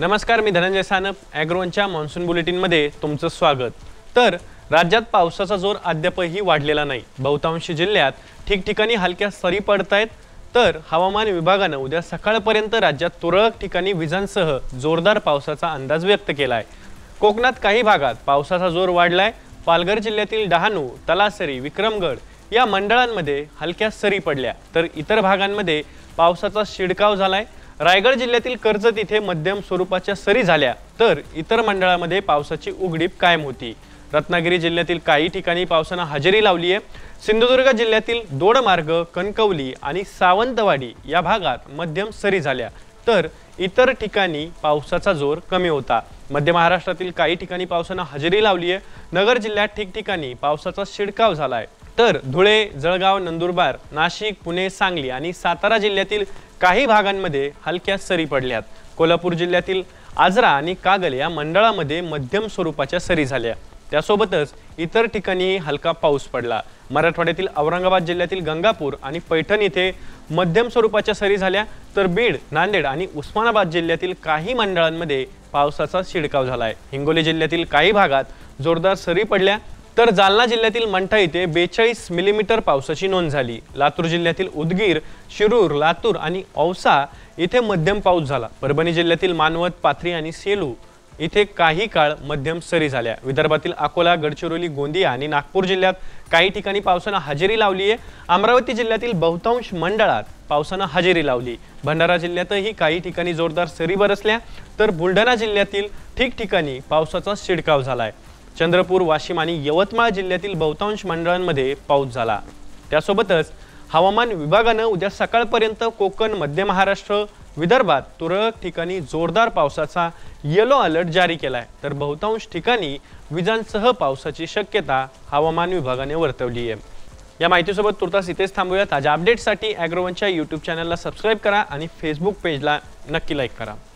नमस्कार मी धनंजय सानप ॲग्रोनच्या मान्सून बुलेटिनमध्ये तुमचं स्वागत तर राज्यात पावसाचा जोर अद्यापही वाढलेला नाही बहुतांश जिल्ह्यात ठिकठिकाणी हलक्या सरी पडत आहेत तर हवामान विभागानं उद्या सकाळपर्यंत राज्यात तुरळक ठिकाणी विजांसह जोरदार पावसाचा अंदाज व्यक्त केला आहे कोकणात काही भागात पावसाचा जोर वाढलाय पालघर जिल्ह्यातील डहाणू तलासरी विक्रमगड या मंडळांमध्ये हलक्या सरी पडल्या तर इतर भागांमध्ये पावसाचा शिडकाव झालाय रायगड जिल्ह्यातील कर्जत इथे मध्यम स्वरूपाच्या सरी झाल्या तर इतर मंडळामध्ये पावसाची उघडीप कायम होती रत्नागिरी जिल्ह्यातील काही ठिकाणी पावसानं हजेरी लावली आहे सिंधुदुर्ग जिल्ह्यातील दोडमार्ग कणकवली आणि सावंतवाडी या भागात मध्यम सरी झाल्या तर इतर ठिकाणी पावसाचा जोर कमी होता मध्य महाराष्ट्रातील काही ठिकाणी पावसानं हजेरी लावली आहे नगर जिल्ह्यात ठिकठिकाणी पावसाचा शिडकाव झाला आहे तर धुळे जळगाव नंदुरबार नाशिक पुणे सांगली आणि सातारा जिल्ह्यातील काही भागांमध्ये हलक्या सरी पडल्यात कोल्हापूर जिल्ह्यातील आजरा आणि कागल या मंडळामध्ये मध्यम स्वरूपाच्या सरी झाल्या त्यासोबतच इतर ठिकाणी हलका पाऊस पडला मराठवाड्यातील औरंगाबाद जिल्ह्यातील गंगापूर आणि पैठण इथे मध्यम स्वरूपाच्या सरी झाल्या तर बीड नांदेड आणि उस्मानाबाद जिल्ह्यातील काही मंडळांमध्ये पावसाचा शिडकाव झाला आहे हिंगोली जिल्ह्यातील काही भागात जोरदार सरी पडल्या तर जालना जिल्ह्यातील मंठा इथे बेचाळीस मिलीमीटर पावसाची नोंद झाली लातूर जिल्ह्यातील उदगीर शिरूर लातूर आणि औसा इथे मध्यम पाऊस झाला परभणी जिल्ह्यातील मानवत पाथरी आणि सेलू इथे काही काळ मध्यम सरी झाल्या विदर्भातील अकोला गडचिरोली गोंदिया आणि नागपूर जिल्ह्यात काही ठिकाणी पावसानं हजेरी लावली आहे अमरावती जिल्ह्यातील बहुतांश मंडळात पावसानं हजेरी लावली भंडारा जिल्ह्यातही काही ठिकाणी जोरदार सरी बरसल्या तर बुलढाणा जिल्ह्यातील ठिकठिकाणी पावसाचा शिडकाव झाला आहे चंद्रपूर वाशिम आणि यवतमाळ जिल्ह्यातील बहुतांश मंडळांमध्ये पाऊस झाला त्यासोबतच हवामान विभागानं उद्या सकाळपर्यंत कोकण मध्य महाराष्ट्र विदर्भात तुरळक ठिकाणी जोरदार पावसाचा येलो अलर्ट जारी केला आहे तर बहुतांश ठिकाणी विजांसह पावसाची शक्यता हवामान विभागाने वर्तवली आहे या माहितीसोबत तुर्तास इथेच थांबूया ताज्या अपडेट्ससाठी ॲग्रोवनच्या यूट्यूब चॅनलला सबस्क्राईब करा आणि फेसबुक पेजला नक्की लाईक करा